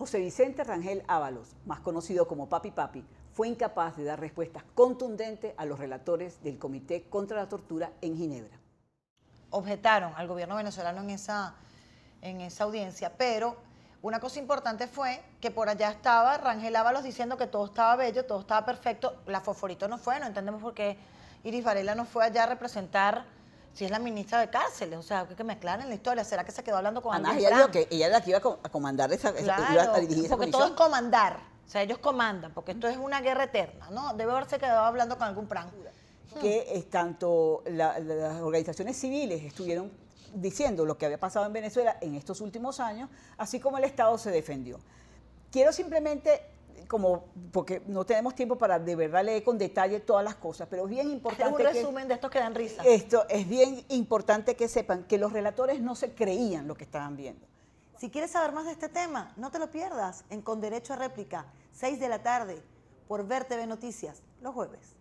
José Vicente Rangel Ábalos, más conocido como Papi Papi, fue incapaz de dar respuestas contundentes a los relatores del Comité contra la Tortura en Ginebra. Objetaron al gobierno venezolano en esa, en esa audiencia, pero una cosa importante fue que por allá estaba Rangel Ábalos diciendo que todo estaba bello, todo estaba perfecto, la Fosforito no fue, no entendemos por qué Iris Varela no fue allá a representar si es la ministra de cárceles, o sea, que mezclar en la historia. ¿Será que se quedó hablando con Además, ella dijo que ella la que iba a comandar esa, iba a Porque todo es comandar, o sea, ellos comandan, porque esto es una guerra eterna, ¿no? Debe haberse quedado hablando con algún pranco. Que tanto las organizaciones civiles estuvieron diciendo lo que había pasado en Venezuela en estos últimos años, así como el Estado se defendió. Quiero simplemente como porque no tenemos tiempo para de verdad leer con detalle todas las cosas, pero es bien importante. un resumen de estos que dan risa. Esto es bien importante que sepan que los relatores no se creían lo que estaban viendo. Si quieres saber más de este tema, no te lo pierdas en Con Derecho a Réplica, 6 de la tarde, por Ver TV Noticias, los jueves.